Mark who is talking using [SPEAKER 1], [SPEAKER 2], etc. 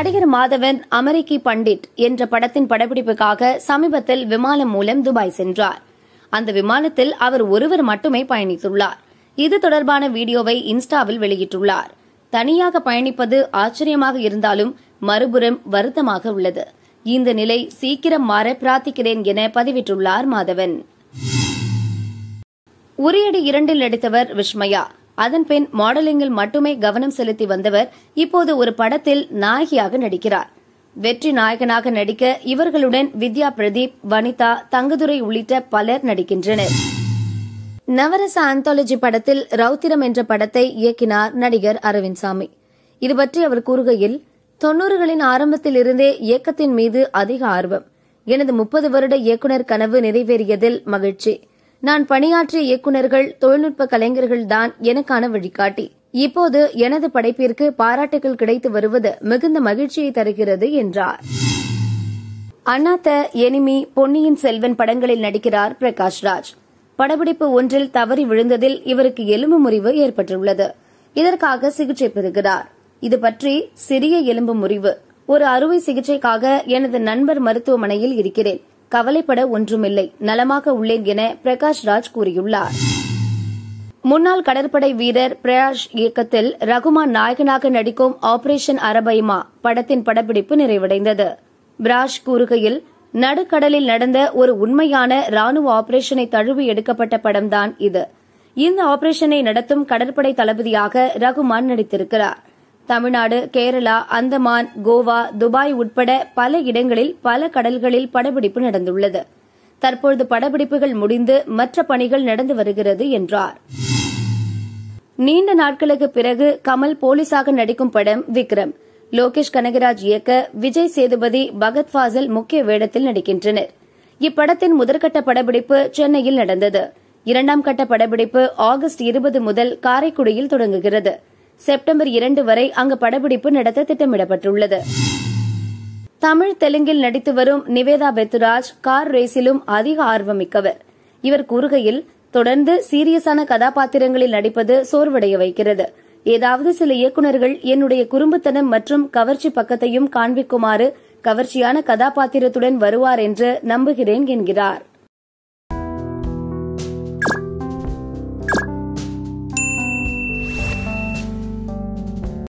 [SPEAKER 1] நடிகர் மாதவன் அமெரிக்கி பண்டிட் என்ற படத்தின் படப்பிடிப்புக்காக சமீபத்தில் விமானம் மூலம் துபாய் சென்றார் அந்த விமானத்தில் அவர் ஒருவர் மட்டுமே பயணித்துள்ளார் இது தொடர்பான வீடியோவை இன்ஸ்டாவில் வெளியிட்டுள்ளார் தனியாக பயணிப்பது ஆச்சரியமாக இருந்தாலும் மறுபுறம் வருத்தமாக உள்ளது இந்த நிலை சீக்கிரம் மாற பிரார்த்திக்கிறேன் என பதிவிட்டுள்ளார் மாதவன் உரியடி இரண்டில் நடித்தவர் விஷ்மயா அதன்பின் மாடலிங்கில் மட்டுமே கவனம் செலுத்தி வந்தவர் இப்போது ஒரு படத்தில் நாயகியாக நடிக்கிறார் வெற்றி நாயகனாக நடிக்க இவர்களுடன் வித்யா பிரதீப் வனிதா தங்கதுரை உள்ளிட்ட பலர் நடிக்கின்றனர் நவரச ஆந்தாலஜி படத்தில் ரௌத்திரம் என்ற படத்தை இயக்கினார் நடிகர் அரவிந்த் சாமி இதுபற்றி அவர் கூறுகையில் தொன்னூறுகளின் ஆரம்பத்திலிருந்தே இயக்கத்தின் மீது அதிக ஆர்வம் எனது முப்பது வருட இயக்குநர் கனவு நிறைவேறியதில் மகிழ்ச்சி நான் பணியாற்றிய இயக்குநர்கள் தொழில்நுட்ப கலைஞர்கள்தான் எனக்கான வழிகாட்டி இப்போது எனது படைப்பிற்கு பாராட்டுகள் கிடைத்து வருவது மிகுந்த மகிழ்ச்சியை தருகிறது என்றார் அண்ணாத்த எனிமி பொன்னியின் செல்வன் படங்களில் நடிக்கிறார் பிரகாஷ் ராஜ் படப்பிடிப்பு ஒன்றில் தவறி விழுந்ததில் இவருக்கு எலும்பு முறிவு ஏற்பட்டுள்ளது இதற்காக சிகிச்சை பெறுகிறார் இது பற்றி சிறிய எலும்பு முறிவு ஒரு அறுவை சிகிச்சைக்காக எனது நண்பர் மருத்துவமனையில் இருக்கிறேன் கவலைப்பட ஒன்றுமில்லை நலமாக உள்ளேன் என பிரகாஷ் ராஜ் கூறியுள்ளார் முன்னாள் கடற்படை வீரர் பிரயாஷ் இயக்கத்தில் ரகுமான் நாயகனாக நடிக்கும் ஆபரேஷன் அரபைமா படத்தின் படப்பிடிப்பு நிறைவடைந்தது பிராஷ் கூறுகையில் நடுக்கடலில் நடந்த ஒரு உண்மையான ராணுவ ஆபரேஷனை தழுவி எடுக்கப்பட்ட படம்தான் இது இந்த ஆபரேஷனை நடத்தும் கடற்படை தளபதியாக ரகுமான் நடித்திருக்கிறார் தமிழ்நாடு கேரளா அந்தமான் கோவா துபாய் உட்பட பல இடங்களில் பல கடல்களில் படப்பிடிப்பு நடந்துள்ளது தற்போது படப்பிடிப்புகள் முடிந்து மற்ற பணிகள் நடந்து வருகிறது என்றார் நீண்ட நாட்களுக்கு பிறகு கமல் போலீசாக நடிக்கும் படம் விக்ரம் லோகேஷ் கனகராஜ் இயக்க விஜய் சேதுபதி பகத் ஃபாசல் முக்கிய வேடத்தில் நடிக்கின்றனர் இப்படத்தின் முதற்கட்ட படப்பிடிப்பு சென்னையில் நடந்தது இரண்டாம் கட்ட படப்பிடிப்பு ஆகஸ்ட் இருபது முதல் காரைக்குடியில் தொடங்குகிறது செப்டம்பர் இரண்டு வரை அங்கு படப்பிடிப்பு நடத்த திட்டமிடப்பட்டுள்ளது தமிழ் தெலுங்கில் நடித்து வரும் நிவேதா பெத்துராஜ் கார் ரேஸிலும் அதிக ஆர்வமிக்கவர் இவர் கூறுகையில் தொடர்ந்து சீரியஸான கதாபாத்திரங்களில் நடிப்பது சோர்வடைய வைக்கிறது ஏதாவது சில இயக்குநர்கள் என்னுடைய குறும்புத்தனம் மற்றும் கவர்ச்சி பக்கத்தையும் காண்பிக்குமாறு கவர்ச்சியான கதாபாத்திரத்துடன் வருவார் என்று நம்புகிறேன் என்கிறார்